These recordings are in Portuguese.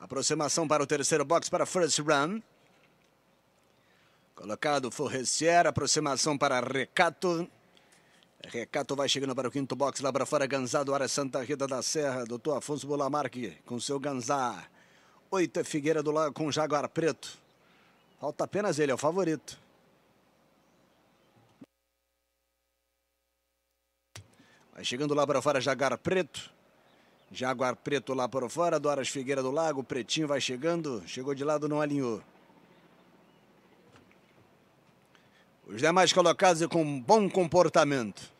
Aproximação para o terceiro box para first run. Colocado Forrestier, aproximação para Recato. Recato vai chegando para o quinto box, lá para fora, Ganzá do área Santa Rita da Serra. Doutor Afonso Bulamarque com seu Ganzá. Oito é Figueira do Lago com Jaguar Preto. Falta apenas ele, é o favorito. Vai chegando lá para fora, Jaguar Preto. Jaguar Preto lá o fora, Aras Figueira do Lago, Pretinho vai chegando, chegou de lado, não alinhou. Os demais colocados e com bom comportamento.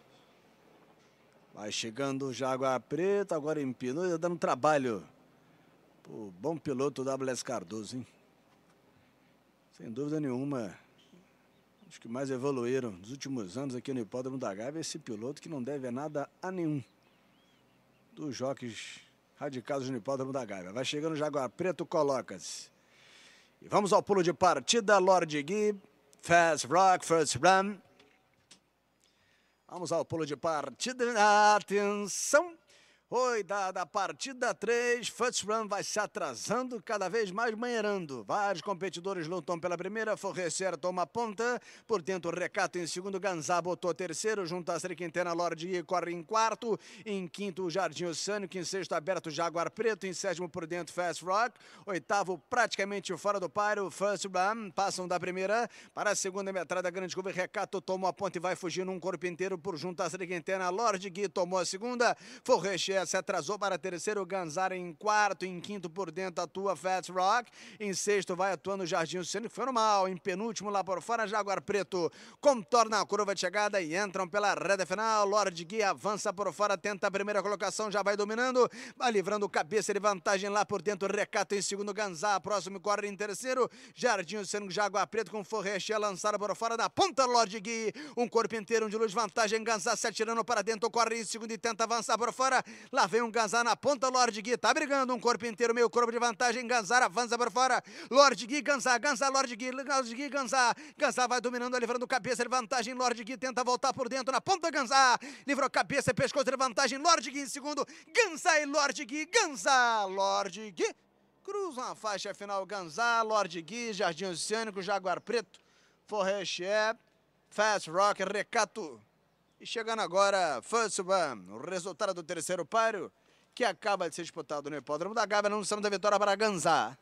Vai chegando o Jaguar Preto, agora empinou, tá dando trabalho. O bom piloto WS Cardoso, hein? Sem dúvida nenhuma, os que mais evoluíram nos últimos anos aqui no Hipódromo da Gávea, esse piloto que não deve nada a nenhum dos joques radicados no hipódromo da Gávea. Vai chegando o Jaguar Preto, coloca-se. E vamos ao pulo de partida, Lord Gui, Fast Rock, First Run. Vamos ao pulo de partida, atenção! Oi, da, da partida 3, First Run vai se atrasando, cada vez mais manheirando. Vários competidores lutam pela primeira, Forrecer toma ponta, por dentro Recato em segundo, Ganzá botou terceiro, junto a Quintana, Lorde e corre em quarto, em quinto o Jardim Oceânico, em sexto aberto Jaguar Preto, em sétimo por dentro Fast Rock, oitavo praticamente fora do páreo, First Run, passam da primeira para a segunda metrada, Grande Curva, Recato tomou a ponta e vai fugindo um corpo inteiro por junto a Quintana, Lorde Gui tomou a segunda, Forrecer se atrasou para terceiro, Ganzara em quarto, em quinto por dentro atua Fats Rock, em sexto vai atuando Jardim foi normal, em penúltimo lá por fora Jaguar Preto, contorna a curva de chegada e entram pela reta final, Lorde Gui avança por fora, tenta a primeira colocação, já vai dominando, vai livrando cabeça de vantagem lá por dentro, recata em segundo Ganzara, próximo corre em terceiro, Jardim Oceânico Jaguar Preto com Forrest é lançado por fora da ponta Lorde Gui, um corpo inteiro de luz, vantagem Ganzara se atirando para dentro, corre em segundo e tenta avançar por fora, Lá vem um Ganzar na ponta, Lord Gui. Tá brigando um corpo inteiro, meio corpo de vantagem. Ganzar avança por fora. Lord Gui, Ganzar, Ganzar, Lord Gui, Lord Gui, Ganzar. Ganzar vai dominando, livrando cabeça de vantagem. Lord Gui tenta voltar por dentro na ponta, Ganzar. Livrou cabeça, e pescoço de vantagem. Lord Gui em segundo. Ganzar e Lord Gui, Ganzar, Lord Gui. Cruzam a faixa final Ganzar, Lord Gui, Jardim Oceânico, Jaguar Preto, Forreche, Fast Rock, Recato. E chegando agora, Fansuban, o resultado do terceiro páreo, que acaba de ser disputado no hipódromo da Gávea, anunciamos a vitória para Ganzá.